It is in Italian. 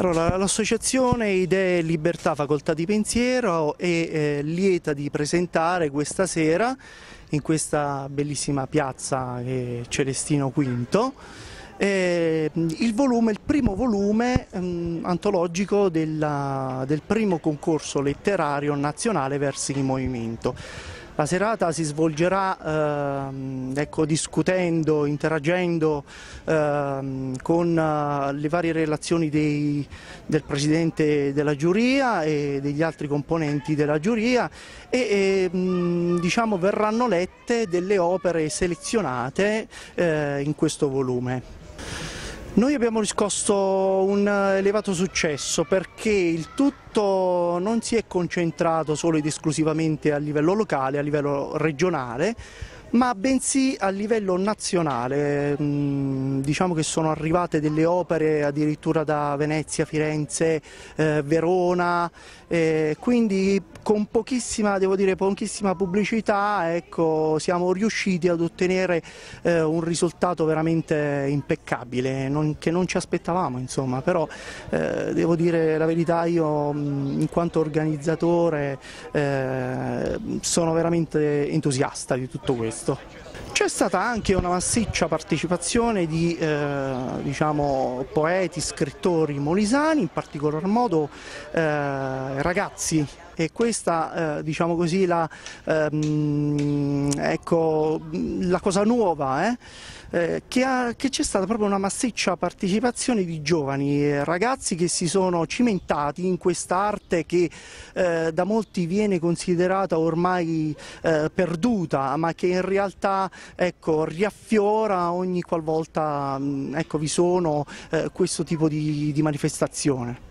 Allora, l'associazione Idee e Libertà Facoltà di Pensiero è eh, lieta di presentare questa sera in questa bellissima piazza eh, Celestino V eh, il, volume, il primo volume ehm, antologico della, del primo concorso letterario nazionale Versi di Movimento. La serata si svolgerà ehm, ecco, discutendo, interagendo ehm, con eh, le varie relazioni dei, del Presidente della giuria e degli altri componenti della giuria e, e ehm, diciamo, verranno lette delle opere selezionate eh, in questo volume. Noi abbiamo riscosso un eh, elevato successo perché il tutto non si è concentrato solo ed esclusivamente a livello locale, a livello regionale, ma bensì a livello nazionale. Mm, diciamo che sono arrivate delle opere addirittura da Venezia, Firenze, eh, Verona, eh, quindi con pochissima, dire, pochissima pubblicità ecco, siamo riusciti ad ottenere eh, un risultato veramente impeccabile, che non ci aspettavamo, insomma. però devo dire la verità, io mm, in quanto organizzatore sono veramente entusiasta di tutto questo questo. C'è stata anche una massiccia partecipazione di eh, diciamo, poeti, scrittori molisani, in particolar modo eh, ragazzi e questa eh, diciamo la, ehm, ecco, la cosa nuova eh? Eh, che, ha, che c'è stata proprio una massiccia partecipazione di giovani eh, ragazzi che si sono cimentati in quest'arte che eh, da molti viene considerata ormai eh, perduta ma che in realtà ecco, riaffiora ogni qualvolta mm, ecco, vi sono questo tipo di, di manifestazione.